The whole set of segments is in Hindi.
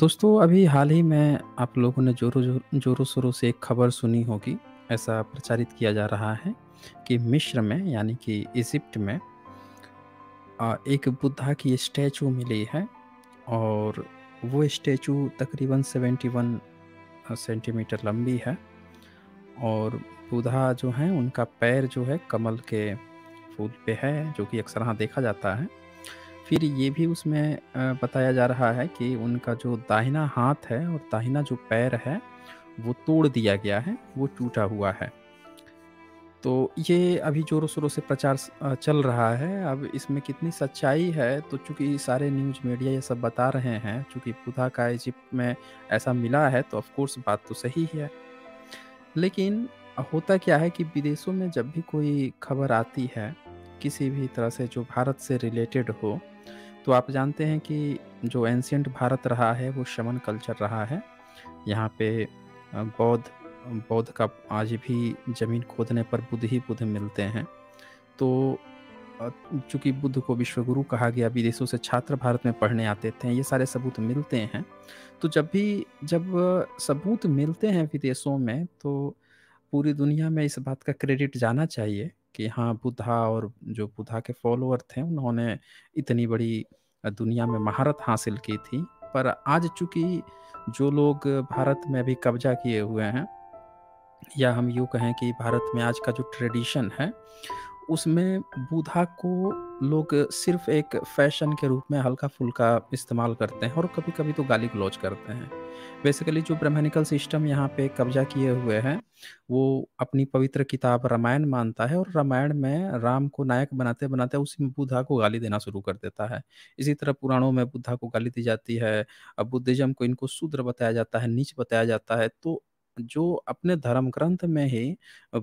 दोस्तों अभी हाल ही में आप लोगों ने जोरों जोरों शोरों से एक खबर सुनी होगी ऐसा प्रचारित किया जा रहा है कि मिश्र में यानी कि इजिप्ट में एक बुद्धा की स्टैचू मिली है और वो स्टैचू तकरीबन 71 सेंटीमीटर लंबी है और बुधा जो हैं उनका पैर जो है कमल के फूल पे है जो कि अक्सर हाँ देखा जाता है फिर ये भी उसमें बताया जा रहा है कि उनका जो दाहिना हाथ है और दाहिना जो पैर है वो तोड़ दिया गया है वो टूटा हुआ है तो ये अभी जोरों शोरों से प्रचार चल रहा है अब इसमें कितनी सच्चाई है तो चूंकि सारे न्यूज़ मीडिया ये सब बता रहे हैं चूंकि बुधा का इजिप्ट में ऐसा मिला है तो ऑफ़कोर्स बात तो सही है लेकिन होता क्या है कि विदेशों में जब भी कोई खबर आती है किसी भी तरह से जो भारत से रिलेटेड हो तो आप जानते हैं कि जो एंशियंट भारत रहा है वो शमन कल्चर रहा है यहाँ पे बौद्ध बौद्ध का आज भी ज़मीन खोदने पर बुद्ध ही बुद्ध मिलते हैं तो चूँकि बुद्ध को विश्वगुरु कहा गया विदेशों से छात्र भारत में पढ़ने आते थे ये सारे सबूत मिलते हैं तो जब भी जब सबूत मिलते हैं विदेशों में तो पूरी दुनिया में इस बात का क्रेडिट जाना चाहिए कि हाँ बुद्धा और जो बुद्धा के फॉलोअर थे उन्होंने इतनी बड़ी दुनिया में महारत हासिल की थी पर आज चूंकि जो लोग भारत में भी कब्जा किए हुए हैं या हम यूँ कहें कि भारत में आज का जो ट्रेडिशन है उसमें बूढ़ा को लोग सिर्फ एक फैशन के रूप में हल्का फुल्का इस्तेमाल करते हैं और कभी कभी तो गाली गलौज करते हैं बेसिकली जो ब्रह्मनिकल सिस्टम यहाँ पे कब्जा किए हुए हैं वो अपनी पवित्र किताब रामायण मानता है और रामायण में राम को नायक बनाते बनाते उसी में बुद्धा को गाली देना शुरू कर देता है इसी तरह पुराणों में बुद्धा को गाली दी जाती है अब बुद्धिज्म को इनको शूद्र बताया जाता है नीच बताया जाता है तो जो अपने धर्म ग्रंथ में ही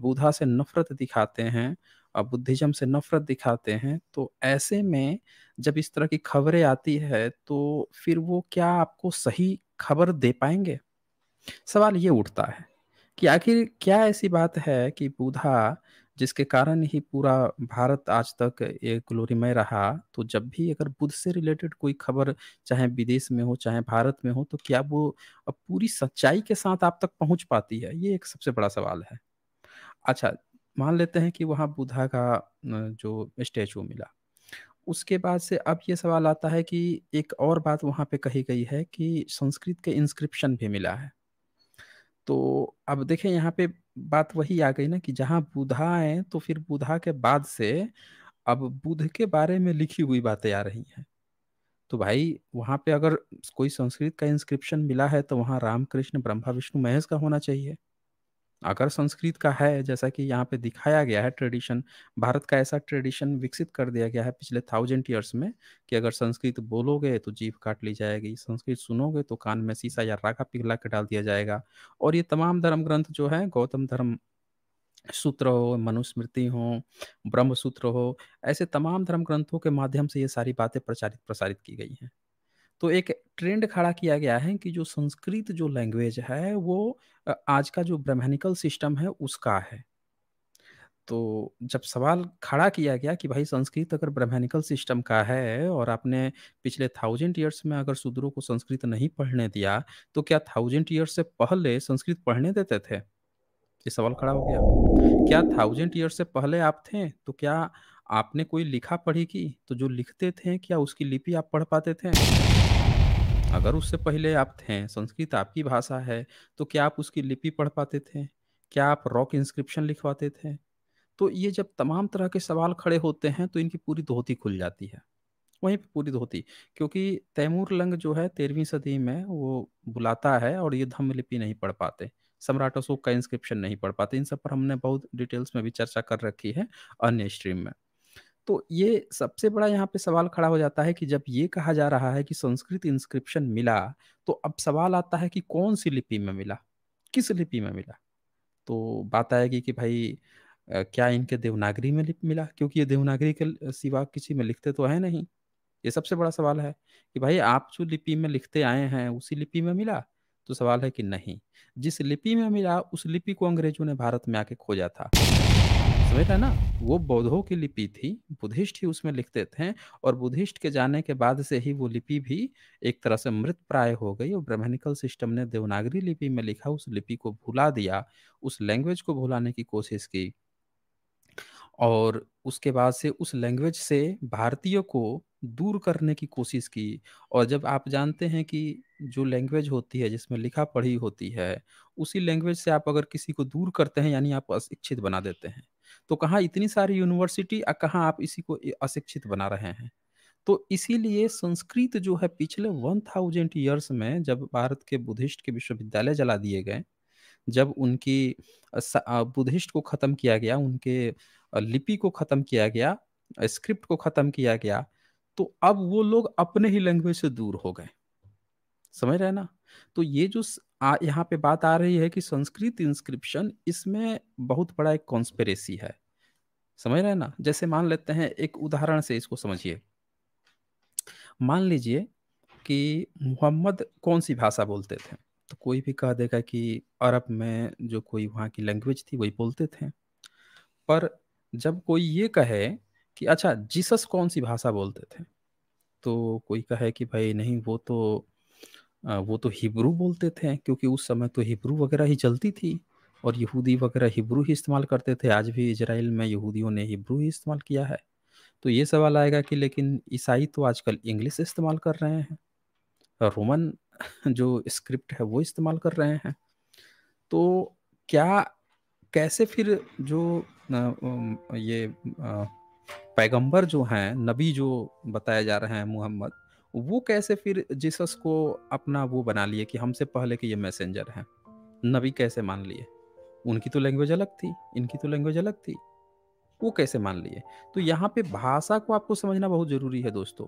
बुधा से नफरत दिखाते हैं बुद्धिज्म से नफरत दिखाते हैं तो ऐसे में जब इस तरह की खबरें आती है तो फिर वो क्या आपको सही खबर दे पाएंगे सवाल ये उठता है कि आखिर क्या ऐसी बात है कि बुधा जिसके कारण ही पूरा भारत आज तक एक ग्लोरीमय रहा तो जब भी अगर बुद्ध से रिलेटेड कोई खबर चाहे विदेश में हो चाहे भारत में हो तो क्या वो पूरी सच्चाई के साथ आप तक पहुंच पाती है ये एक सबसे बड़ा सवाल है अच्छा मान लेते हैं कि वहाँ बुधा का जो स्टैचू मिला उसके बाद से अब ये सवाल आता है कि एक और बात वहाँ पे कही गई है कि संस्कृत के इंस्क्रिप्शन भी मिला है तो अब देखें यहाँ पे बात वही आ गई ना कि जहाँ बुधा आए तो फिर बुधा के बाद से अब बुध के बारे में लिखी हुई बातें आ रही हैं तो भाई वहाँ पे अगर कोई संस्कृत का इंस्क्रिप्शन मिला है तो वहाँ रामकृष्ण ब्रह्मा विष्णु महेश का होना चाहिए अगर संस्कृत का है जैसा कि यहाँ पे दिखाया गया है ट्रेडिशन भारत का ऐसा ट्रेडिशन विकसित कर दिया गया है पिछले थाउजेंड ईयर्स में कि अगर संस्कृत बोलोगे तो जीभ काट ली जाएगी संस्कृत सुनोगे तो कान में शीशा या राखा पिघला के डाल दिया जाएगा और ये तमाम धर्म ग्रंथ जो है गौतम धर्म सूत्र हो मनुस्मृति हो ब्रह्म सूत्र हो ऐसे तमाम धर्म ग्रंथों के माध्यम से ये सारी बातें प्रचारित प्रसारित की गई हैं तो एक ट्रेंड खड़ा किया गया है कि जो संस्कृत जो लैंग्वेज है वो आज का जो ब्राह्मणिकल सिस्टम है उसका है तो जब सवाल खड़ा किया गया कि भाई संस्कृत अगर ब्राह्मणिकल सिस्टम का है और आपने पिछले थाउजेंड ईयर्स में अगर शूद्रों को संस्कृत नहीं पढ़ने दिया तो क्या थाउजेंड ईयर्स से पहले संस्कृत पढ़ने देते थे ये सवाल खड़ा हो गया क्या थाउजेंड ईयर्स से पहले आप थे तो क्या आपने कोई लिखा पढ़ी की तो जो लिखते थे क्या उसकी लिपि आप पढ़ पाते थे अगर उससे पहले आप थे संस्कृत आपकी भाषा है तो क्या आप उसकी लिपि पढ़ पाते थे क्या आप रॉक इंस्क्रिप्शन लिखवाते थे तो ये जब तमाम तरह के सवाल खड़े होते हैं तो इनकी पूरी धोती खुल जाती है वहीं पर पूरी धोती क्योंकि तैमूर लंग जो है तेरहवीं सदी में वो बुलाता है और ये धम्म लिपि नहीं पढ़ पाते सम्राट अशोक का इंस्क्रिप्शन नहीं पढ़ पाते इन सब पर हमने बहुत डिटेल्स में भी चर्चा कर रखी है अन्य स्ट्रीम में तो ये सबसे बड़ा यहाँ पे सवाल खड़ा हो जाता है कि जब ये कहा जा रहा है कि संस्कृत इंस्क्रिप्शन मिला तो अब सवाल आता है कि कौन सी लिपि में मिला किस लिपि में मिला तो बात आएगी कि भाई क्या इनके देवनागरी में मिला क्योंकि ये देवनागरी के सिवा किसी में लिखते तो है नहीं ये सबसे बड़ा सवाल है कि भाई आप जो लिपि में लिखते आए हैं उसी लिपि में मिला तो सवाल है कि नहीं जिस लिपि में मिला उस लिपि को अंग्रेजों ने भारत में आके खोजा था श्वेत है ना वो बौद्धों की लिपि थी बुद्धिस्ट ही उसमें लिखते थे और बुद्धिस्ट के जाने के बाद से ही वो लिपि भी एक तरह से मृत प्राय हो गई और ब्राह्मणिकल सिस्टम ने देवनागरी लिपि में लिखा उस लिपि को भुला दिया उस लैंग्वेज को भुलाने की कोशिश की और उसके बाद से उस लैंग्वेज से भारतीयों को दूर करने की कोशिश की और जब आप जानते हैं कि जो लैंग्वेज होती है जिसमें लिखा पढ़ी होती है उसी लैंग्वेज से आप अगर किसी को दूर करते हैं यानी आप अशिक्षित बना देते हैं तो कहाँ इतनी सारी यूनिवर्सिटी और कहाँ आप इसी को अशिक्षित बना रहे हैं तो इसीलिए संस्कृत जो है पिछले वन थाउजेंड ईयर्स में जब भारत के बुद्धिस्ट के विश्वविद्यालय जला दिए गए जब उनकी बुद्धिस्ट को ख़त्म किया गया उनके लिपि को ख़त्म किया गया स्क्रिप्ट को ख़त्म किया गया तो अब वो लोग अपने ही लैंग्वेज से दूर हो गए समझ रहे ना तो ये जो यहाँ पे बात आ रही है कि संस्कृत इंस्क्रिप्शन इसमें बहुत बड़ा एक कॉन्स्पेरेसी है समझ रहे ना जैसे मान लेते हैं एक उदाहरण से इसको समझिए मान लीजिए कि मोहम्मद कौन सी भाषा बोलते थे तो कोई भी कह देगा कि अरब में जो कोई वहाँ की लैंग्वेज थी वही बोलते थे पर जब कोई ये कहे कि अच्छा जीसस कौन सी भाषा बोलते थे तो कोई कहे कि भाई नहीं वो तो वो तो हिब्रू बोलते थे क्योंकि उस समय तो हिब्रू वगैरह ही चलती थी और यहूदी वगैरह हिब्रू ही इस्तेमाल करते थे आज भी इसराइल में यहूदियों ने हिब्रू ही इस्तेमाल किया है तो ये सवाल आएगा कि लेकिन ईसाई तो आजकल इंग्लिश इस्तेमाल कर रहे हैं रोमन जो स्क्रिप्ट है वो इस्तेमाल कर रहे हैं तो क्या कैसे फिर जो ये पैगंबर जो हैं नबी जो बताए जा रहे हैं मोहम्मद वो कैसे फिर जीसस को अपना वो बना लिए कि हमसे पहले के ये मैसेंजर हैं नबी कैसे मान लिए उनकी तो लैंग्वेज अलग थी इनकी तो लैंग्वेज अलग थी वो कैसे मान लिए तो यहाँ पे भाषा को आपको समझना बहुत ज़रूरी है दोस्तों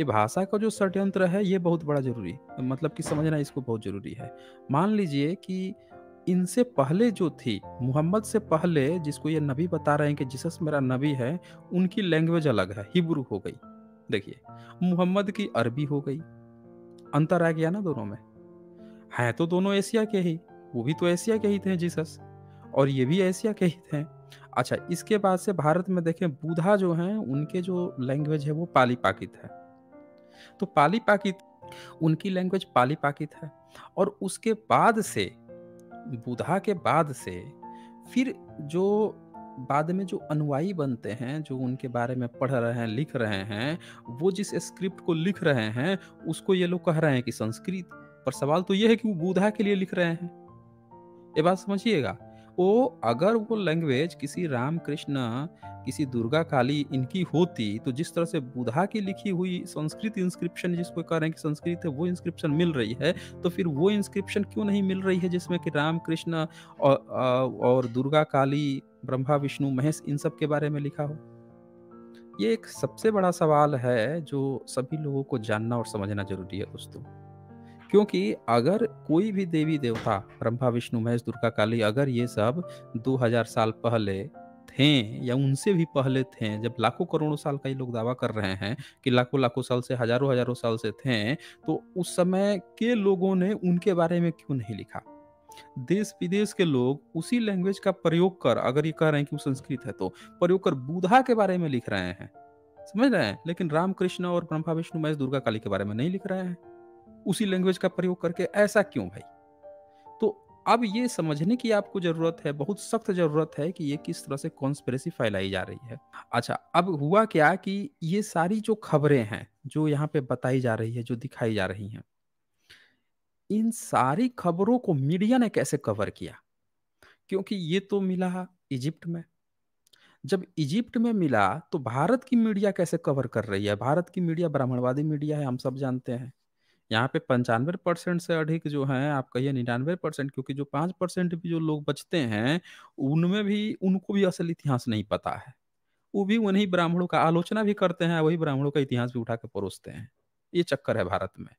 ये भाषा का जो षड्यंत्र है ये बहुत बड़ा जरूरी मतलब कि समझना इसको बहुत ज़रूरी है मान लीजिए कि इनसे पहले जो थी मोहम्मद से पहले जिसको ये नबी बता रहे हैं कि जिसस मेरा नबी है उनकी लैंग्वेज अलग है हिब्रू हो गई देखिए मोहम्मद की अरबी हो गई अंतर आ गया ना दोनों में हैं तो दोनों एशिया के ही वो भी तो एशिया के ही थे जीसस और ये भी एशिया के ही थे अच्छा इसके बाद से भारत में देखें बूढ़ा जो हैं उनके जो लैंग्वेज है वो पाली पाकित है तो पाली पाकित उनकी लैंग्वेज पाली पाकित है और उसके बाद से बुधा के बाद से फिर जो बाद में जो अनुयायी बनते हैं जो उनके बारे में पढ़ रहे हैं लिख रहे हैं वो जिस स्क्रिप्ट को लिख रहे हैं उसको ये लोग कह रहे हैं कि संस्कृत पर सवाल तो ये है कि वो बुधा के लिए लिख रहे हैं ये बात समझिएगा वो अगर वो लैंग्वेज किसी राम कृष्ण किसी दुर्गा काली इनकी होती तो जिस तरह से बुधा की लिखी हुई संस्कृत इंस्क्रिप्शन जिसको कह रहे हैं कि संस्कृत है वो इंस्क्रिप्शन मिल रही है तो फिर वो इंस्क्रिप्शन क्यों नहीं मिल रही है जिसमें कि रामकृष्ण और, और दुर्गा काली ब्रह्मा विष्णु महेश इन सब के बारे में लिखा हो ये एक सबसे बड़ा सवाल है जो सभी लोगों को जानना और समझना जरूरी है दोस्तों क्योंकि अगर कोई भी देवी देवता ब्रह्मा विष्णु महेश दुर्गा काली अगर ये सब 2000 साल पहले थे या उनसे भी पहले थे जब लाखों करोड़ों साल का ये लोग दावा कर रहे हैं कि लाखों लाखों साल से हजारों हजारों साल से थे तो उस समय के लोगों ने उनके बारे में क्यों नहीं लिखा देश विदेश के लोग उसी लैंग्वेज का प्रयोग कर अगर ये कह रहे हैं कि वो संस्कृत है तो प्रयोग कर बुधा के बारे में लिख रहे हैं समझ रहे हैं लेकिन रामकृष्ण और ब्रह्मा विष्णु महेश दुर्गा काली के बारे में नहीं लिख रहे हैं उसी लैंग्वेज का प्रयोग करके ऐसा क्यों भाई तो अब ये समझने की आपको जरूरत है बहुत सख्त जरूरत है कि ये किस तरह से कॉन्स्परेसी फैलाई जा रही है अच्छा अब हुआ क्या कि ये सारी जो खबरें हैं जो यहाँ पे बताई जा रही है जो दिखाई जा रही हैं इन सारी खबरों को मीडिया ने कैसे कवर किया क्योंकि ये तो मिला इजिप्ट में जब इजिप्ट में मिला तो भारत की मीडिया कैसे कवर कर रही है भारत की मीडिया ब्राह्मणवादी मीडिया है हम सब जानते हैं यहाँ पे पंचानवे परसेंट से अधिक जो है आप कहिए निन्यानवे परसेंट क्योंकि जो पाँच परसेंट भी जो लोग बचते हैं उनमें भी उनको भी असल इतिहास नहीं पता है वो भी उन्हीं ब्राह्मणों का आलोचना भी करते हैं वही ब्राह्मणों का इतिहास भी उठा के परोसते हैं ये चक्कर है भारत में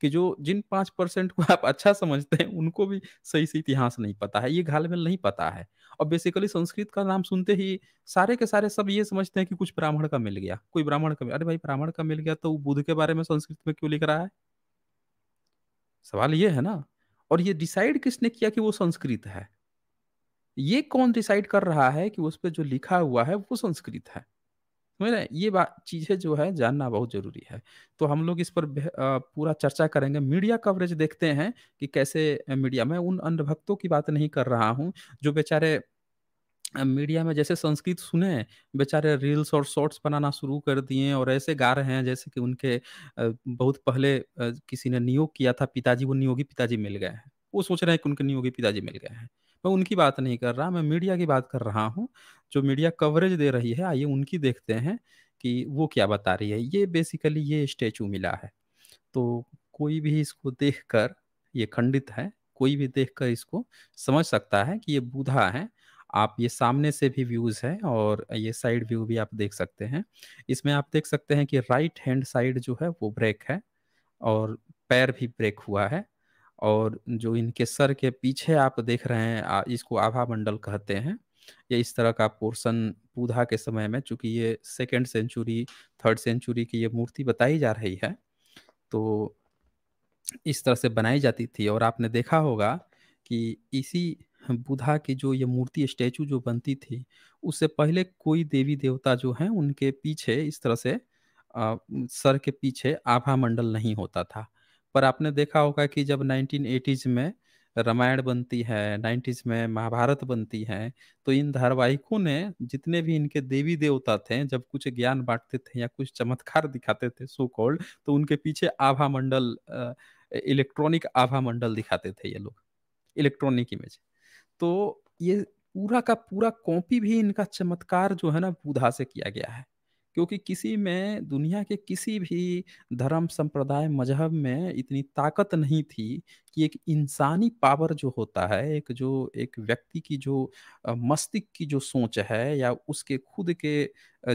कि जो जिन पांच परसेंट को आप अच्छा समझते हैं उनको भी सही से इतिहास नहीं पता है ये घालमेल नहीं पता है और बेसिकली संस्कृत का नाम सुनते ही सारे के सारे सब ये समझते हैं कि कुछ ब्राह्मण का मिल गया कोई ब्राह्मण का अरे भाई ब्राह्मण का मिल गया तो बुद्ध के बारे में संस्कृत में क्यों लिख रहा है सवाल ये है ना और ये डिसाइड किसने किया कि वो संस्कृत है ये कौन डिसाइड कर रहा है कि उस पर जो लिखा हुआ है वो संस्कृत है समझ रहे ये बात चीज़ें जो है जानना बहुत ज़रूरी है तो हम लोग इस पर पूरा चर्चा करेंगे मीडिया कवरेज देखते हैं कि कैसे मीडिया मैं उन अंधभक्तों की बात नहीं कर रहा हूँ जो बेचारे मीडिया में जैसे संस्कृत सुने बेचारे रील्स और शॉर्ट्स बनाना शुरू कर दिए और ऐसे गा रहे हैं जैसे कि उनके बहुत पहले किसी ने नियोग किया था पिताजी वो नियोगी पिताजी मिल गए हैं वो सोच रहे हैं कि उनके नियोगी पिताजी मिल गए हैं मैं उनकी बात नहीं कर रहा मैं मीडिया की बात कर रहा हूँ जो मीडिया कवरेज दे रही है आइए उनकी देखते हैं कि वो क्या बता रही है ये बेसिकली ये स्टेचू मिला है तो कोई भी इसको देख कर ये खंडित है कोई भी देख कर इसको समझ सकता है कि ये बूढ़ा है आप ये सामने से भी व्यूज़ है और ये साइड व्यू भी आप देख सकते हैं इसमें आप देख सकते हैं कि राइट हैंड साइड जो है वो ब्रेक है और पैर भी ब्रेक हुआ है और जो इनके सर के पीछे आप देख रहे हैं इसको आभा मंडल कहते हैं ये इस तरह का पोर्शन पूधा के समय में चूंकि ये सेकेंड सेंचुरी थर्ड सेंचुरी की ये मूर्ति बताई जा रही है तो इस तरह से बनाई जाती थी और आपने देखा होगा कि इसी बुधा की जो ये मूर्ति स्टैचू जो बनती थी उससे पहले कोई देवी देवता जो हैं उनके पीछे इस तरह से आ, सर के पीछे आभा मंडल नहीं होता था पर आपने देखा होगा कि जब 1980s में रामायण बनती है नाइन्टीज में महाभारत बनती है तो इन धारावाहिकों ने जितने भी इनके देवी देवता थे जब कुछ ज्ञान बांटते थे या कुछ चमत्कार दिखाते थे सो कॉल्ड तो उनके पीछे आभा मंडल इलेक्ट्रॉनिक आभा मंडल दिखाते थे ये लोग इलेक्ट्रॉनिक इमेज तो ये पूरा का पूरा कॉपी भी इनका चमत्कार जो है ना बुधा से किया गया है क्योंकि किसी में दुनिया के किसी भी धर्म संप्रदाय मजहब में इतनी ताकत नहीं थी कि एक इंसानी पावर जो होता है एक जो एक व्यक्ति की जो मस्तिष्क की जो सोच है या उसके खुद के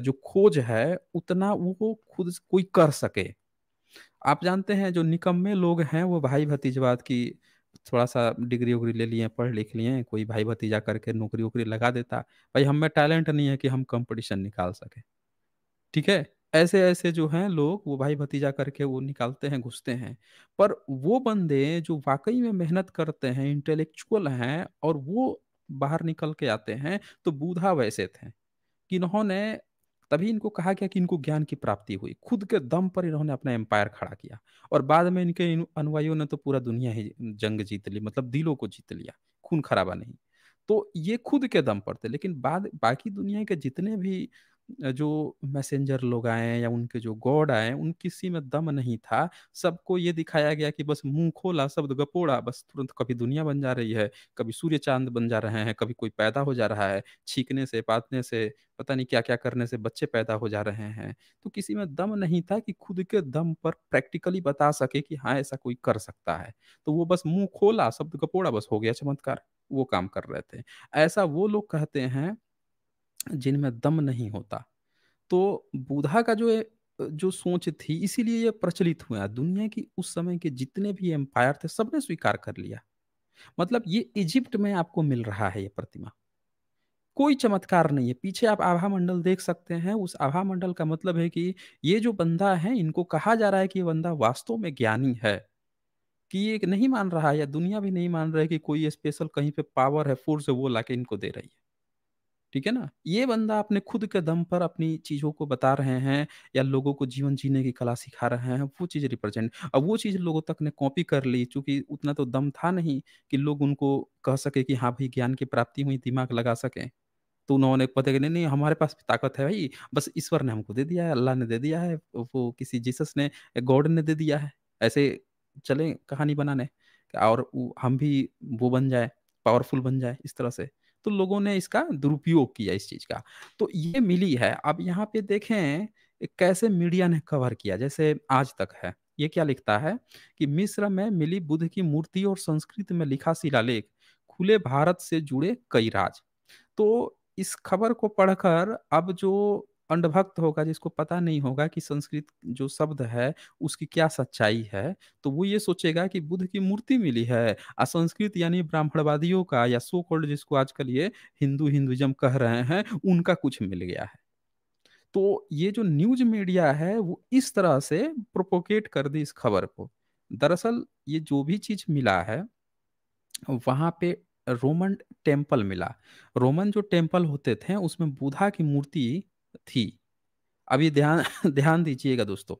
जो खोज है उतना वो खुद कोई कर सके आप जानते हैं जो निकम्मे लोग हैं वो भाई भतीजवाद की थोड़ा सा डिग्री उग्री ले लिए पढ़ लिख लिए कोई भाई भतीजा करके नौकरी उकरी लगा देता भाई हमें टैलेंट नहीं है कि हम कंपटीशन निकाल सकें ठीक है ऐसे ऐसे जो हैं लोग वो भाई भतीजा करके वो निकालते हैं घुसते हैं पर वो बंदे जो वाकई में मेहनत करते हैं इंटेलेक्चुअल हैं और वो बाहर निकल के आते हैं तो बूढ़ा वैसे थे कि इन्होंने तभी इनको कहा गया कि इनको ज्ञान की प्राप्ति हुई खुद के दम पर इन्होंने अपना एम्पायर खड़ा किया और बाद में इनके इन अनुयायियों ने तो पूरा दुनिया ही जंग जीत ली मतलब दिलों को जीत लिया खून खराबा नहीं तो ये खुद के दम पर थे लेकिन बाद बाकी दुनिया के जितने भी जो मैसेंजर लोग आए हैं या उनके जो गॉड आए हैं उन किसी में दम नहीं था सबको ये दिखाया गया कि बस मुंह खोला शब्द गपोड़ा बस तुरंत कभी दुनिया बन जा रही है कभी सूर्य चांद बन जा रहे हैं कभी कोई पैदा हो जा रहा है छीकने से पातने से पता नहीं क्या क्या करने से बच्चे पैदा हो जा रहे हैं तो किसी में दम नहीं था कि खुद के दम पर प्रैक्टिकली बता सके कि हाँ ऐसा कोई कर सकता है तो वो बस मुंह खोला शब्द गपोड़ा बस हो गया चमत्कार वो काम कर रहे थे ऐसा वो लोग कहते हैं जिनमें दम नहीं होता तो बुधा का जो जो सोच थी इसीलिए ये प्रचलित हुआ दुनिया की उस समय के जितने भी एम्पायर थे सबने स्वीकार कर लिया मतलब ये इजिप्ट में आपको मिल रहा है ये प्रतिमा कोई चमत्कार नहीं है पीछे आप आभा मंडल देख सकते हैं उस आभा मंडल का मतलब है कि ये जो बंदा है इनको कहा जा रहा है कि ये बंदा वास्तव में ज्ञानी है कि ये नहीं मान रहा है या दुनिया भी नहीं मान रहा है कि कोई स्पेशल कहीं पे पावर है फोर्स है वो लाके इनको दे रही है ठीक है ना ये बंदा अपने खुद के दम पर अपनी चीज़ों को बता रहे हैं या लोगों को जीवन जीने की कला सिखा रहे हैं वो चीज़ रिप्रेजेंट अब वो चीज़ लोगों तक ने कॉपी कर ली चूंकि उतना तो दम था नहीं कि लोग उनको कह सके कि हाँ भाई ज्ञान की प्राप्ति हुई दिमाग लगा सके तो उन्होंने पता कि नहीं नहीं हमारे पास भी ताकत है भाई बस ईश्वर ने हमको दे दिया है अल्लाह ने दे दिया है वो किसी जीसस ने गॉड ने दे दिया है ऐसे चले कहानी बनाने और हम भी वो बन जाए पावरफुल बन जाए इस तरह से तो लोगों ने इसका दुरुपयोग किया इस चीज का तो ये मिली है अब यहाँ पे देखें कैसे मीडिया ने कवर किया जैसे आज तक है ये क्या लिखता है कि मिस्र में मिली बुद्ध की मूर्ति और संस्कृत में लिखा शिलालेख खुले भारत से जुड़े कई राज तो इस खबर को पढ़कर अब जो अंडभक्त होगा जिसको पता नहीं होगा कि संस्कृत जो शब्द है उसकी क्या सच्चाई है तो वो ये सोचेगा कि बुद्ध की मूर्ति मिली है और संस्कृत यानी ब्राह्मणवादियों का या सो कॉल्ड जिसको आजकल ये हिंदू हिंदुइज्म कह रहे हैं उनका कुछ मिल गया है तो ये जो न्यूज मीडिया है वो इस तरह से प्रोपोकेट कर दी इस खबर को दरअसल ये जो भी चीज मिला है वहां पे रोमन टेम्पल मिला रोमन जो टेम्पल होते थे उसमें बुधा की मूर्ति थी अब ये ध्यान ध्यान दीजिएगा दोस्तों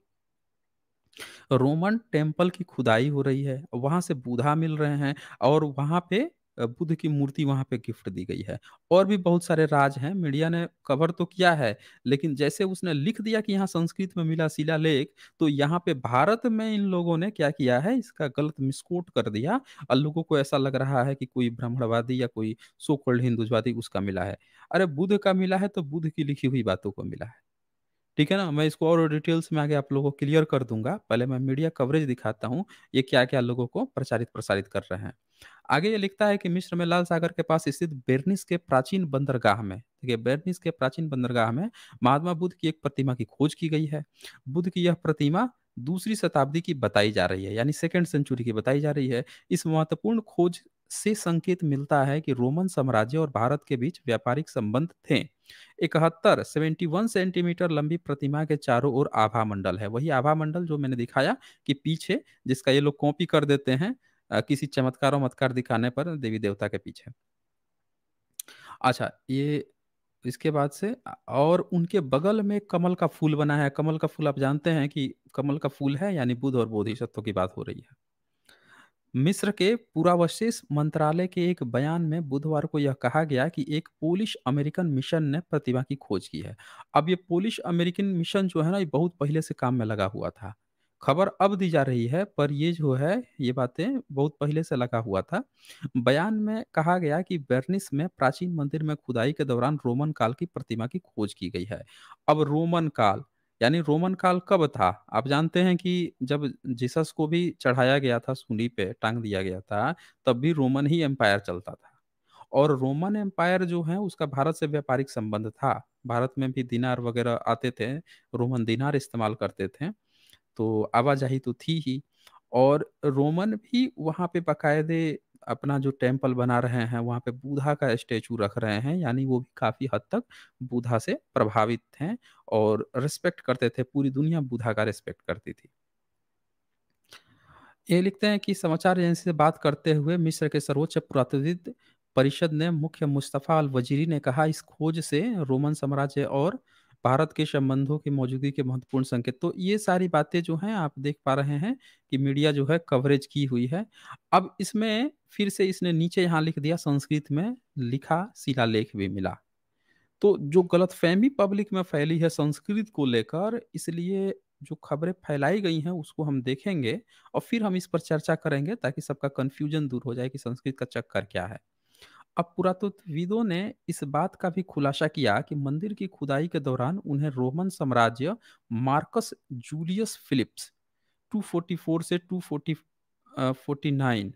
रोमन टेम्पल की खुदाई हो रही है वहां से बूढ़ा मिल रहे हैं और वहां पे बुद्ध की मूर्ति वहाँ पे गिफ्ट दी गई है। और भी बहुत सारे राज हैं, मीडिया ने कवर तो किया है, लेकिन जैसे उसने लिख दिया कि यहाँ संस्कृत में मिला शिला लेख तो यहाँ पे भारत में इन लोगों ने क्या किया है, इसका गलत मिसकोट कर दिया और लोगों को ऐसा लग रहा है कि कोई ब्राह्मणवादी या कोई सो कॉल्ड उसका मिला है। अरे बुद्ध का मिला है, तो बुद्ध की लिखी हुई बातों को मिला है। ठीक है ना? मैं इसको और डिटेल्स में आगे आप लोगों को क्लियर कर दूंगा पहले मैं मीडिया कवरेज दिखाता हूँ, ये क्या-क्या लोगों को प्रचारित-प्रसारित कर रहे हैं। आगे ये लिखता है कि मिश्र में लाल सागर के पास स्थित बेरनिस के प्राचीन बंदरगाह में देखिए बेरनिस के प्राचीन बंदरगाह में महात्मा बुद्ध की एक प्रतिमा की खोज की गई है बुद्ध की यह प्रतिमा दूसरी शताब्दी की बताई जा रही है यानी सेकेंड सेंचुरी की बताई जा रही है इस महत्वपूर्ण खोज से संकेत मिलता है कि रोमन साम्राज्य और भारत के बीच व्यापारिक संबंध थे इकहत्तर सेवेंटी वन सेंटीमीटर लंबी प्रतिमा के चारों ओर आभा मंडल है वही आभा मंडल जो मैंने दिखाया कि पीछे जिसका ये लोग कॉपी कर देते हैं किसी चमत्कारों मत्कार दिखाने पर देवी देवता के पीछे अच्छा ये इसके बाद से और उनके बगल में कमल का फूल बना है कमल का फूल आप जानते हैं कि कमल का फूल है यानी बुद्ध और बोधिसत्व की बात हो रही है मिस्र के पुरावशेष मंत्रालय के एक बयान में बुधवार को यह कहा गया कि एक पोलिश अमेरिकन मिशन ने प्रतिभा की खोज की है अब ये पोलिश अमेरिकन मिशन जो है ना ये बहुत पहले से काम में लगा हुआ था खबर अब दी जा रही है पर ये जो है ये बातें बहुत पहले से लगा हुआ था बयान में कहा गया कि बेर्निस में प्राचीन मंदिर में खुदाई के दौरान रोमन काल की प्रतिमा की खोज की गई है अब रोमन काल यानी रोमन काल कब था आप जानते हैं कि जब जीसस को भी चढ़ाया गया था सूली पे टांग दिया गया था तब भी रोमन ही एम्पायर चलता था और रोमन एम्पायर जो है उसका भारत से व्यापारिक संबंध था भारत में भी दिनार वगैरह आते थे रोमन दिनार इस्तेमाल करते थे तो आवाजाही तो थी ही और रोमन भी वहाँ पे बकायदे अपना जो टेम्पल बना रहे हैं वहाँ पे बुधा का स्टेचू रख रहे हैं यानी वो भी काफ़ी हद तक बुधा से प्रभावित थे और रिस्पेक्ट करते थे पूरी दुनिया बुधा का रिस्पेक्ट करती थी ये लिखते हैं कि समाचार एजेंसी से बात करते हुए मिस्र के सर्वोच्च पुरातत्विद परिषद ने मुख्य मुस्तफ़ा अल वजीरी ने कहा इस खोज से रोमन साम्राज्य और भारत के संबंधों की मौजूदगी के महत्वपूर्ण संकेत तो ये सारी बातें जो हैं आप देख पा रहे हैं कि मीडिया जो है कवरेज की हुई है अब इसमें फिर से इसने नीचे यहाँ लिख दिया संस्कृत में लिखा शिलालेख भी मिला तो जो गलत फहमी पब्लिक में फैली है संस्कृत को लेकर इसलिए जो खबरें फैलाई गई हैं उसको हम देखेंगे और फिर हम इस पर चर्चा करेंगे ताकि सबका कन्फ्यूजन दूर हो जाए कि संस्कृत का चक्कर क्या है अब पुरातत्वविदों ने इस बात का भी खुलासा किया कि मंदिर की खुदाई के दौरान उन्हें रोमन साम्राज्य मार्कस जूलियस फिलिप्स 244 से 249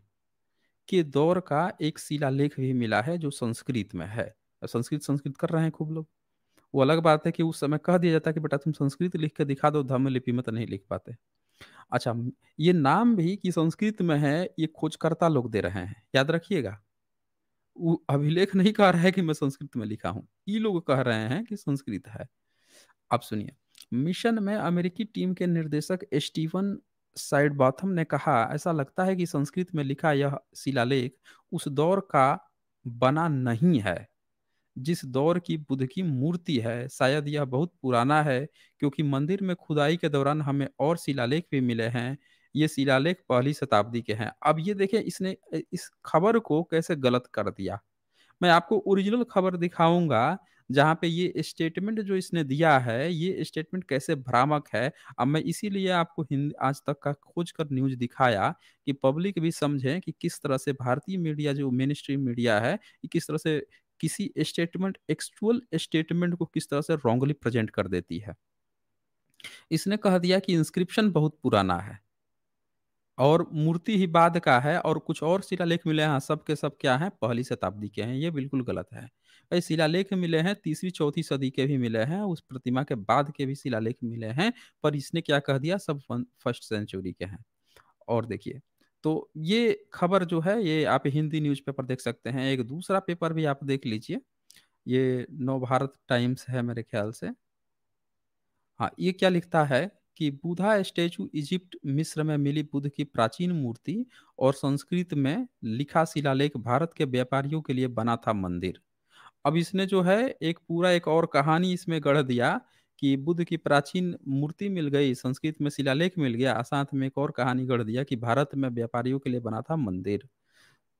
के दौर का एक शिलालेख भी मिला है जो संस्कृत में है संस्कृत संस्कृत कर रहे हैं खूब लोग वो अलग बात है कि उस समय कह दिया जाता है कि बेटा तुम संस्कृत लिख के दिखा दो धम्म लिपि में तो नहीं लिख पाते अच्छा ये नाम भी कि संस्कृत में है ये खोजकर्ता लोग दे रहे हैं याद रखिएगा अभिलेख नहीं कह रहा है कि मैं संस्कृत में लिखा हूँ ये लोग कह रहे हैं कि संस्कृत है आप सुनिए मिशन में अमेरिकी टीम के निर्देशक स्टीवन साइड बाथम ने कहा ऐसा लगता है कि संस्कृत में लिखा यह शिलालेख उस दौर का बना नहीं है जिस दौर की बुद्ध की मूर्ति है शायद यह बहुत पुराना है क्योंकि मंदिर में खुदाई के दौरान हमें और शिलालेख भी मिले हैं ये शिलालेख पहली शताब्दी के हैं अब ये देखें इसने इस खबर को कैसे गलत कर दिया मैं आपको ओरिजिनल खबर दिखाऊंगा जहाँ पे ये स्टेटमेंट जो इसने दिया है ये स्टेटमेंट कैसे भ्रामक है अब मैं इसीलिए आपको हिंदी आज तक का खोज कर न्यूज दिखाया कि पब्लिक भी समझे कि किस तरह से भारतीय मीडिया जो मेन स्ट्रीम मीडिया है किस तरह से किसी स्टेटमेंट एक्चुअल स्टेटमेंट को किस तरह से रॉन्गली प्रेजेंट कर देती है इसने कह दिया कि इंस्क्रिप्शन बहुत पुराना है और मूर्ति ही बाद का है और कुछ और शिलालेख मिले हैं हाँ, सब के सब क्या हैं पहली शताब्दी के हैं ये बिल्कुल गलत है भाई शिलालेख मिले हैं तीसरी चौथी सदी के भी मिले हैं उस प्रतिमा के बाद के भी शिलालेख मिले हैं पर इसने क्या कह दिया सब फर्स्ट सेंचुरी के हैं और देखिए तो ये खबर जो है ये आप हिंदी न्यूज़ पेपर देख सकते हैं एक दूसरा पेपर भी आप देख लीजिए ये नव भारत टाइम्स है मेरे ख्याल से हाँ ये क्या लिखता है कि बुधा स्टैचू इजिप्ट मिस्र में मिली बुद्ध की प्राचीन मूर्ति और संस्कृत में लिखा शिलालेख भारत के व्यापारियों के लिए बना था मंदिर अब इसने जो है एक पूरा एक और कहानी इसमें गढ़ दिया कि बुद्ध की प्राचीन मूर्ति मिल गई संस्कृत में शिलालेख मिल गया साथ में एक और कहानी गढ़ दिया कि भारत में व्यापारियों के लिए बना था मंदिर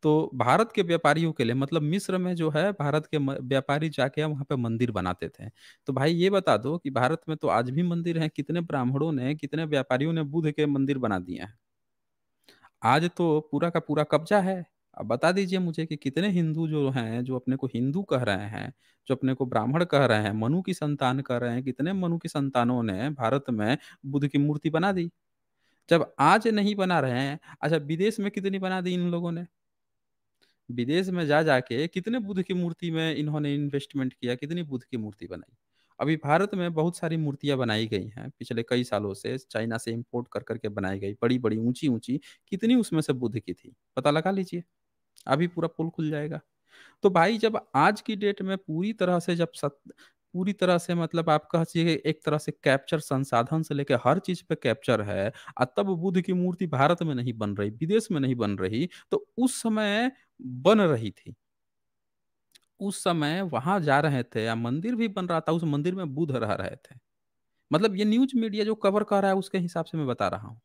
तो भारत के व्यापारियों के लिए मतलब मिस्र में जो है भारत के व्यापारी जाके वहां पे मंदिर बनाते थे। तो भाई ये बता दो कि भारत में तो आज भी मंदिर है कितने ब्राह्मणों ने, कितने व्यापारियों ने बुद्ध के मंदिर बना दिए हैं। आज तो पूरा का पूरा कब्ज़ा है। अब बता दीजिए मुझे कि कितने हिंदू जो हैं, जो अपने को हिंदू कह रहे हैं, जो अपने को ब्राह्मण कह रहे हैं, मनु की संतान कह रहे हैं, कितने मनु की संतानों ने भारत में बुद्ध की मूर्ति बना दी। जब आज नहीं बना रहे हैं, अच्छा विदेश में कितनी बना दी इन लोगों ने? विदेश में जा जाके कितने बुद्ध की मूर्ति में इन्होंने इन्वेस्टमेंट किया कितनी बुद्ध की मूर्ति बनाई अभी भारत में बहुत सारी मूर्तियां बनाई गई हैं पिछले कई सालों से चाइना से इंपोर्ट कर करके बनाई गई बड़ी बड़ी ऊंची ऊंची कितनी उसमें से बुद्ध की थी पता लगा लीजिए अभी पूरा पुल खुल जाएगा तो भाई जब आज की डेट में पूरी तरह से जब सत, पूरी तरह से मतलब आप कह चाहिए एक तरह से कैप्चर संसाधन से लेकर हर चीज पे कैप्चर है और तब बुद्ध की मूर्ति भारत में नहीं बन रही विदेश में नहीं बन रही तो उस समय बन रही थी उस समय वहां जा रहे थे या मंदिर भी बन रहा था उस मंदिर में बुध रह रहे थे मतलब ये न्यूज मीडिया जो कवर कर रहा है उसके हिसाब से मैं बता रहा हूँ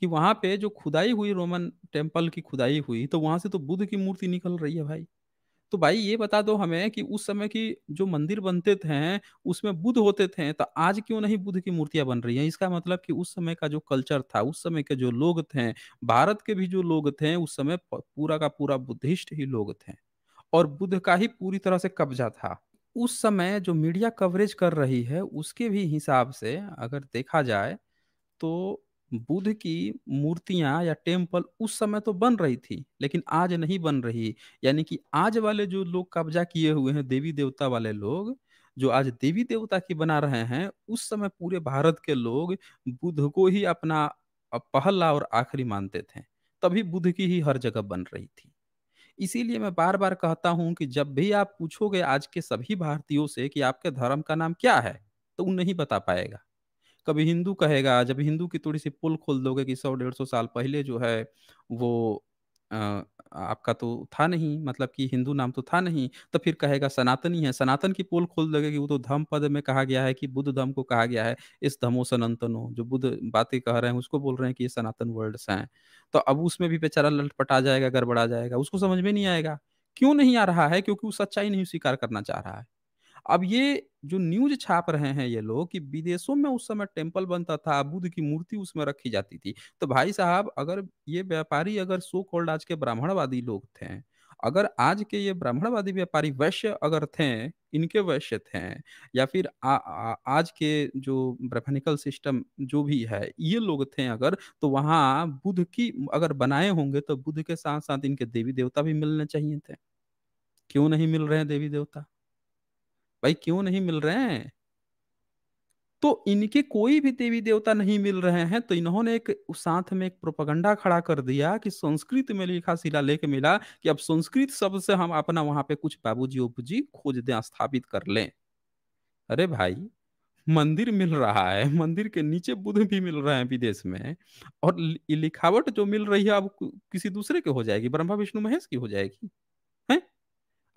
कि वहां पे जो खुदाई हुई रोमन टेम्पल की खुदाई हुई तो वहां से तो बुद्ध की मूर्ति निकल रही है भाई तो भाई ये बता दो हमें कि उस समय की जो मंदिर बनते थे उसमें बुद्ध होते थे तो आज क्यों नहीं बुद्ध की मूर्तियां बन रही हैं इसका मतलब कि उस समय का जो कल्चर था उस समय के जो लोग थे भारत के भी जो लोग थे उस समय पूरा का पूरा बुद्धिस्ट ही लोग थे और बुद्ध का ही पूरी तरह से कब्जा था उस समय जो मीडिया कवरेज कर रही है उसके भी हिसाब से अगर देखा जाए तो बुद्ध की मूर्तियां या टेम्पल उस समय तो बन रही थी लेकिन आज नहीं बन रही यानी कि आज वाले जो लोग कब्जा किए हुए हैं देवी देवता वाले लोग जो आज देवी देवता की बना रहे हैं उस समय पूरे भारत के लोग बुद्ध को ही अपना पहला और आखिरी मानते थे तभी बुद्ध की ही हर जगह बन रही थी इसीलिए मैं बार बार कहता हूं कि जब भी आप पूछोगे आज के सभी भारतीयों से कि आपके धर्म का नाम क्या है तो उन नहीं बता पाएगा कभी हिंदू कहेगा जब हिंदू की थोड़ी सी पुल खोल दोगे कि सौ डेढ़ सौ साल पहले जो है वो आ, आपका तो था नहीं मतलब कि हिंदू नाम तो था नहीं तो फिर कहेगा सनातनी है सनातन की पोल खोल देगा कि वो तो धम पद में कहा गया है कि बुद्ध धम को कहा गया है इस धमो सनातनो जो बुद्ध बातें कह रहे हैं उसको बोल रहे हैं कि ये सनातन वर्ड्स हैं तो अब उसमें भी बेचारा लटपटा जाएगा गड़बड़ा जाएगा उसको समझ में नहीं आएगा क्यों नहीं आ रहा है क्योंकि वो सच्चाई नहीं स्वीकार करना चाह रहा है अब ये जो न्यूज छाप रहे हैं ये लोग कि विदेशों में उस समय टेम्पल बनता था बुद्ध की मूर्ति उसमें रखी जाती थी तो भाई साहब अगर ये व्यापारी अगर सो कॉल्ड आज के ब्राह्मणवादी लोग थे अगर आज के ये ब्राह्मणवादी व्यापारी वैश्य अगर थे इनके वैश्य थे या फिर आ, आ, आज के जो ब्रह्मनिकल सिस्टम जो भी है ये लोग थे अगर तो वहाँ बुद्ध की अगर बनाए होंगे तो बुद्ध के साथ साथ इनके देवी देवता भी मिलने चाहिए थे क्यों नहीं मिल रहे हैं देवी देवता भाई क्यों नहीं मिल रहे हैं तो इनके कोई भी देवी देवता नहीं मिल रहे हैं तो इन्होंने एक साथ में एक प्रोपगंडा खड़ा कर दिया कि संस्कृत में लिखा शिला लेख मिला कि अब संस्कृत शब्द से हम अपना वहां पे कुछ बाबूजी जी खोज दें स्थापित कर लें अरे भाई मंदिर मिल रहा है मंदिर के नीचे बुद्ध भी मिल रहे हैं विदेश में और लिखावट जो मिल रही है अब किसी दूसरे के हो जाएगी ब्रह्मा विष्णु महेश की हो जाएगी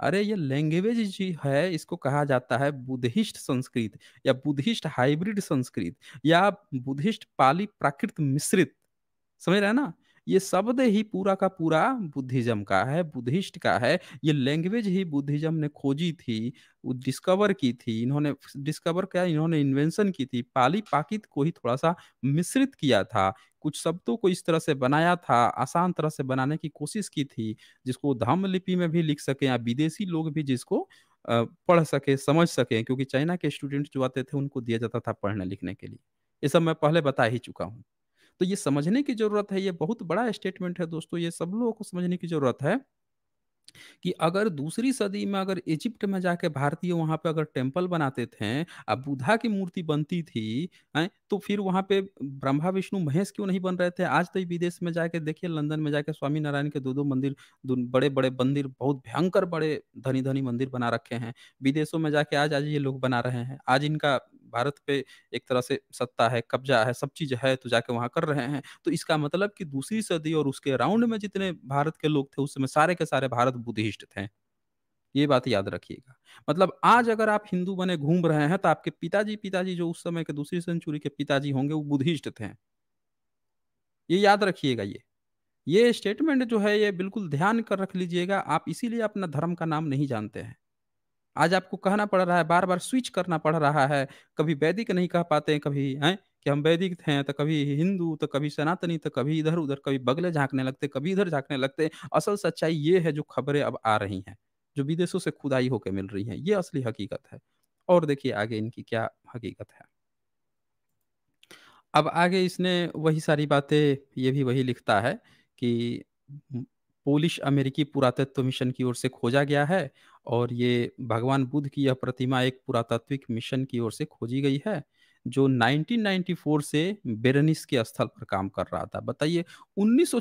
अरे ये लैंग्वेज जी है इसको कहा जाता है बुद्धिस्ट संस्कृत या बुद्धिस्ट हाइब्रिड संस्कृत या बुद्धिस्ट पाली प्राकृत मिश्रित समझ रहे हैं ना ये शब्द ही पूरा का पूरा बुद्धिज्म का है बुद्धिस्ट का है ये लैंग्वेज ही बुद्धिज्म ने खोजी थी डिस्कवर की थी इन्होंने डिस्कवर किया इन्होंने इन्वेंशन की थी पाली पाकित को ही थोड़ा सा मिश्रित किया था कुछ शब्दों को इस तरह से बनाया था आसान तरह से बनाने की कोशिश की थी जिसको धम्म लिपि में भी लिख सके या विदेशी लोग भी जिसको पढ़ सके समझ सके क्योंकि चाइना के स्टूडेंट जो आते थे उनको दिया जाता था पढ़ने लिखने के लिए ये सब मैं पहले बता ही चुका हूँ तो ये समझने की जरूरत है ये बहुत बड़ा स्टेटमेंट है दोस्तों ये सब लोगों को समझने की जरूरत है कि अगर दूसरी सदी में अगर इजिप्ट में जाके भारतीय वहां पे अगर टेम्पल बनाते थे अब बुधा की मूर्ति बनती थी है, तो फिर वहां पे ब्रह्मा विष्णु महेश क्यों नहीं बन रहे थे आज तो विदेश में जाके देखिए लंदन में जाके स्वामी नारायण के दो दो मंदिर बड़े बड़े मंदिर बहुत भयंकर बड़े धनी धनी मंदिर बना रखे हैं विदेशों में जाके आज आज ये लोग बना रहे हैं आज इनका भारत पे एक तरह से सत्ता है कब्जा है सब चीज है तो जाके वहां कर रहे हैं तो इसका मतलब कि दूसरी सदी और उसके राउंड में जितने भारत के लोग थे उस समय सारे के सारे भारत बुद्धिस्ट थे ये बात याद रखिएगा मतलब आज अगर आप हिंदू बने घूम रहे हैं तो आपके पिताजी पिताजी जो उस समय के दूसरी सेंचुरी के पिताजी होंगे वो बुद्धिस्ट थे ये याद रखिएगा ये ये स्टेटमेंट जो है ये बिल्कुल ध्यान कर रख लीजिएगा आप इसीलिए अपना धर्म का नाम नहीं जानते हैं आज आपको कहना पड़ रहा है बार बार स्विच करना पड़ रहा है कभी वैदिक नहीं कह पाते हैं कभी हैं कि हम वैदिक थे तो कभी हिंदू तो कभी सनातनी तो कभी इधर उधर कभी बगले झांकने लगते कभी इधर झांकने लगते असल सच्चाई ये है जो खबरें अब आ रही हैं जो विदेशों से खुदाई होकर मिल रही हैं ये असली हकीकत है और देखिए आगे इनकी क्या हकीकत है अब आगे इसने वही सारी बातें ये भी वही लिखता है कि पोलिश अमेरिकी पुरातत्व मिशन की ओर से खोजा गया है और ये भगवान बुद्ध की यह प्रतिमा एक पुरातात्विक मिशन की ओर से खोजी गई है जो 1994 से बेरनिस के स्थल पर काम कर रहा था बताइए उन्नीस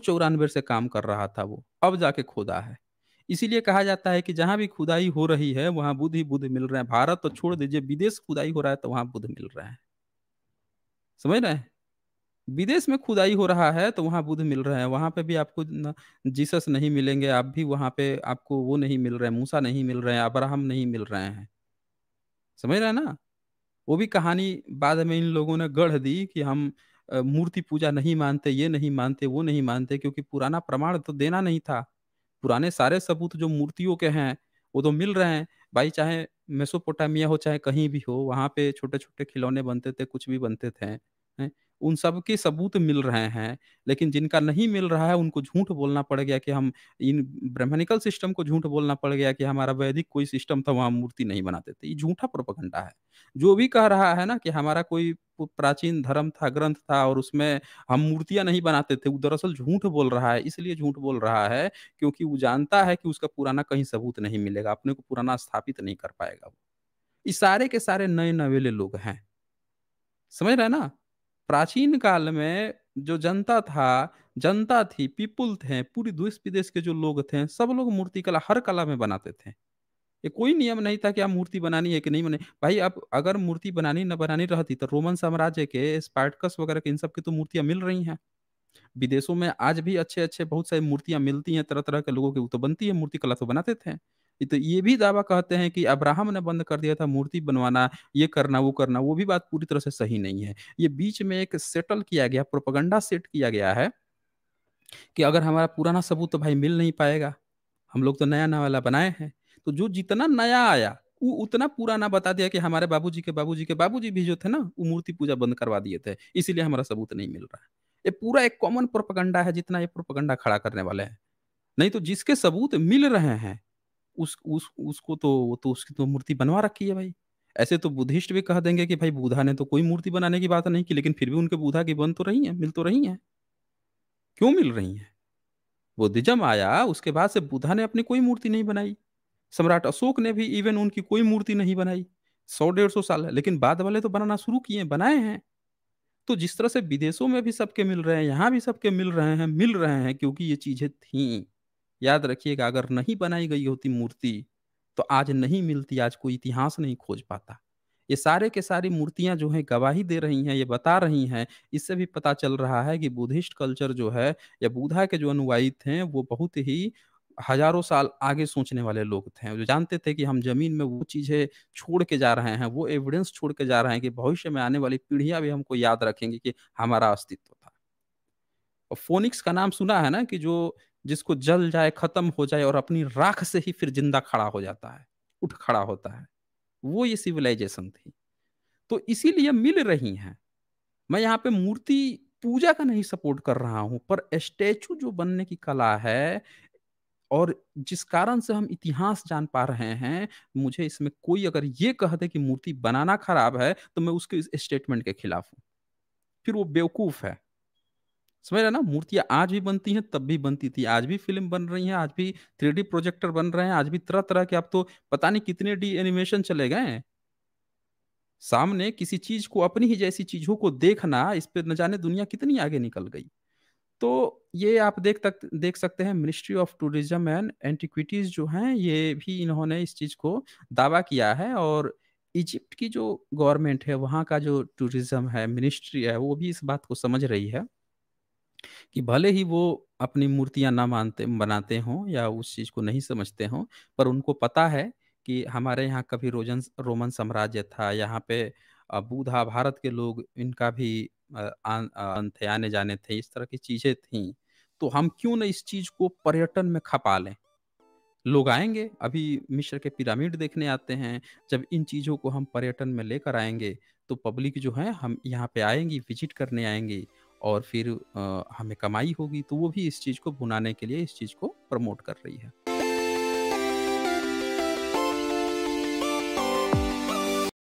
से काम कर रहा था वो अब जाके खोदा है इसीलिए कहा जाता है कि जहां भी खुदाई हो रही है वहां बुद्ध ही बुद्ध मिल रहे हैं भारत तो छोड़ दीजिए विदेश खुदाई हो रहा है तो वहां बुद्ध मिल रहे हैं समझ रहे हैं विदेश में खुदाई हो रहा है तो वहाँ बुद्ध मिल रहे हैं वहाँ पे भी आपको जीसस नहीं मिलेंगे आप भी वहाँ पे आपको वो नहीं मिल रहे मूसा नहीं मिल रहे हैं अब्राहम नहीं मिल रहे हैं समझ रहे हैं ना वो भी कहानी बाद में इन लोगों ने गढ़ दी कि हम मूर्ति पूजा नहीं मानते ये नहीं मानते वो नहीं मानते क्योंकि पुराना प्रमाण तो देना नहीं था पुराने सारे सबूत जो मूर्तियों के हैं वो तो मिल रहे हैं भाई चाहे मेसोपोटामिया हो चाहे कहीं भी हो वहाँ पे छोटे छोटे खिलौने बनते थे कुछ भी बनते थे है? उन सब के सबूत मिल रहे हैं लेकिन जिनका नहीं मिल रहा है उनको झूठ बोलना पड़ गया कि हम इन ब्रह्मनिकल सिस्टम को झूठ बोलना पड़ गया कि हमारा वैदिक कोई सिस्टम था वहाँ मूर्ति नहीं बनाते थे ये झूठा प्रोपगंडा है जो भी कह रहा है ना कि हमारा कोई प्राचीन धर्म था ग्रंथ था और उसमें हम मूर्तियां नहीं बनाते थे वो दरअसल झूठ बोल रहा है इसलिए झूठ बोल रहा है क्योंकि वो जानता है कि उसका पुराना कहीं सबूत नहीं मिलेगा अपने को पुराना स्थापित नहीं कर पाएगा वो इस सारे के सारे नए नवेले लोग हैं समझ रहे ना प्राचीन काल में जो जनता था जनता थी पीपुल थे पूरी देश विदेश के जो लोग थे सब लोग मूर्ति कला हर कला में बनाते थे ये कोई नियम नहीं था कि आप मूर्ति बनानी है कि नहीं बने भाई अब अगर मूर्ति बनानी न बनानी रहती तो रोमन साम्राज्य के स्पार्टकस वगैरह के इन सब की तो मूर्तियां मिल रही हैं विदेशों में आज भी अच्छे अच्छे बहुत सारी मूर्तियां मिलती हैं तरह तरह के लोगों की तो बनती है मूर्ति कला तो बनाते थे तो ये भी दावा कहते हैं कि अब्राहम ने बंद कर दिया था मूर्ति बनवाना ये करना वो करना वो भी बात पूरी तरह से सही नहीं है ये बीच में एक सेटल किया गया प्रोपगंडा सेट किया गया है कि अगर हमारा पुराना सबूत तो भाई मिल नहीं पाएगा हम लोग तो नया नया वाला बनाए हैं तो जो जितना नया आया वो उतना पुराना बता दिया कि हमारे बाबूजी के बाबूजी के बाबूजी भी जो थे ना वो मूर्ति पूजा बंद करवा दिए थे इसीलिए हमारा सबूत नहीं मिल रहा है ये पूरा एक कॉमन प्रोपगंडा है जितना ये प्रोपगंडा खड़ा करने वाले हैं नहीं तो जिसके सबूत मिल रहे हैं उस उस उसको तो वो तो उसकी तो मूर्ति बनवा रखी है भाई ऐसे तो बुद्धिस्ट भी कह देंगे कि भाई बुधा ने तो कोई मूर्ति बनाने की बात नहीं की लेकिन फिर भी उनके बुधा की बन तो रही है मिल तो रही है क्यों मिल रही है बुद्धिज्म आया उसके बाद से बुधा ने अपनी कोई मूर्ति नहीं बनाई सम्राट अशोक ने भी इवन उनकी कोई मूर्ति नहीं बनाई सौ डेढ़ सौ साल लेकिन बाद वाले तो बनाना शुरू किए बनाए हैं तो जिस तरह से विदेशों में भी सबके मिल रहे हैं यहाँ भी सबके मिल रहे हैं मिल रहे हैं क्योंकि ये चीजें थी याद रखिएगा अगर नहीं बनाई गई होती मूर्ति तो आज नहीं मिलती आज कोई इतिहास नहीं खोज पाता ये सारे के सारी मूर्तियां जो है गवाही दे रही हैं ये बता रही हैं इससे भी पता चल रहा है कि बुद्धिस्ट कल्चर जो है या बुधा के जो अनुवायी थे वो बहुत ही हजारों साल आगे सोचने वाले लोग थे जो जानते थे कि हम जमीन में वो चीजें छोड़ के जा रहे हैं वो एविडेंस छोड़ के जा रहे हैं कि भविष्य में आने वाली पीढ़ियां भी हमको याद रखेंगे कि हमारा अस्तित्व था और फोनिक्स का नाम सुना है ना कि जो जिसको जल जाए खत्म हो जाए और अपनी राख से ही फिर जिंदा खड़ा हो जाता है उठ खड़ा होता है वो ये सिविलाइजेशन थी तो इसीलिए मिल रही हैं मैं यहाँ पे मूर्ति पूजा का नहीं सपोर्ट कर रहा हूँ पर स्टैचू जो बनने की कला है और जिस कारण से हम इतिहास जान पा रहे हैं मुझे इसमें कोई अगर ये कह दे कि मूर्ति बनाना खराब है तो मैं उसके स्टेटमेंट के खिलाफ हूँ फिर वो बेवकूफ है समझ रहे ना मूर्तियां आज भी बनती हैं तब भी बनती थी आज भी फिल्म बन रही है आज भी थ्री प्रोजेक्टर बन रहे हैं आज भी तरह तरह के आप तो पता नहीं कितने डी एनिमेशन चले गए हैं सामने किसी चीज को अपनी ही जैसी चीजों को देखना इस पर न जाने दुनिया कितनी आगे निकल गई तो ये आप देख तक देख सकते हैं ministry of tourism and antiquities जो हैं ये भी इन्होंने इस चीज को दावा किया है और इजिप्ट की जो गवर्नमेंट है वहाँ का जो टूरिज्म है मिनिस्ट्री है वो भी इस बात को समझ रही है कि भले ही वो अपनी मूर्तियां ना मानते बनाते हों या उस चीज को नहीं समझते हों पर उनको पता है कि हमारे यहाँ कभी रोजन रोमन साम्राज्य था यहाँ पे अ, भारत के लोग इनका भी आन आन थे आने जाने थे इस तरह की चीजें थी तो हम क्यों ना इस चीज को पर्यटन में खपा लें लोग आएंगे अभी मिश्र के पिरामिड देखने आते हैं जब इन चीज़ों को हम पर्यटन में लेकर आएंगे तो पब्लिक जो है हम यहाँ पे आएंगी विजिट करने आएंगी और फिर हमें कमाई होगी तो वो भी इस चीज़ को भुनाने के लिए इस चीज़ को प्रमोट कर रही है